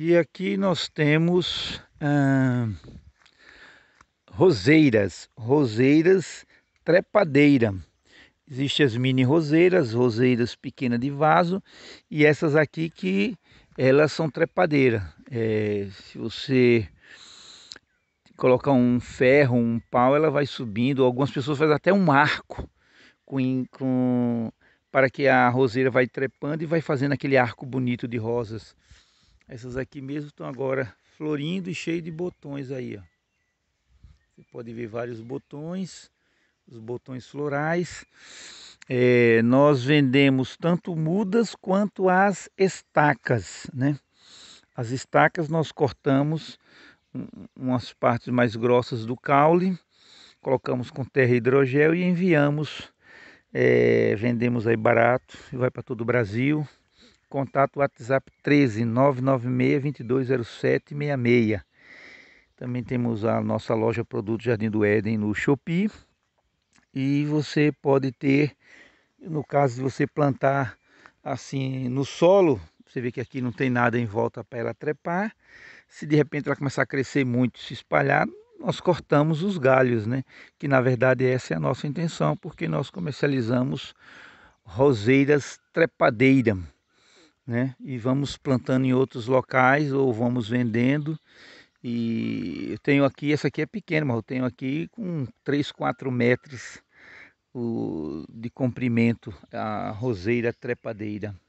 E aqui nós temos ah, roseiras, roseiras trepadeira. Existem as mini roseiras, roseiras pequenas de vaso e essas aqui que elas são trepadeiras. É, se você colocar um ferro, um pau, ela vai subindo. Algumas pessoas fazem até um arco com, com para que a roseira vai trepando e vai fazendo aquele arco bonito de rosas. Essas aqui mesmo estão agora florindo e cheio de botões aí, ó. Você pode ver vários botões, os botões florais. É, nós vendemos tanto mudas quanto as estacas, né? As estacas nós cortamos umas partes mais grossas do caule, colocamos com terra e hidrogel e enviamos, é, vendemos aí barato e vai para todo o Brasil. Contato WhatsApp 13 996 2207 66. Também temos a nossa loja Produto Jardim do Éden no Shopee. E você pode ter, no caso de você plantar assim no solo, você vê que aqui não tem nada em volta para ela trepar. Se de repente ela começar a crescer muito, se espalhar, nós cortamos os galhos, né? Que na verdade essa é a nossa intenção, porque nós comercializamos roseiras trepadeiras né? E vamos plantando em outros locais ou vamos vendendo. E eu tenho aqui, essa aqui é pequena, mas eu tenho aqui com 3, 4 metros o, de comprimento a roseira trepadeira.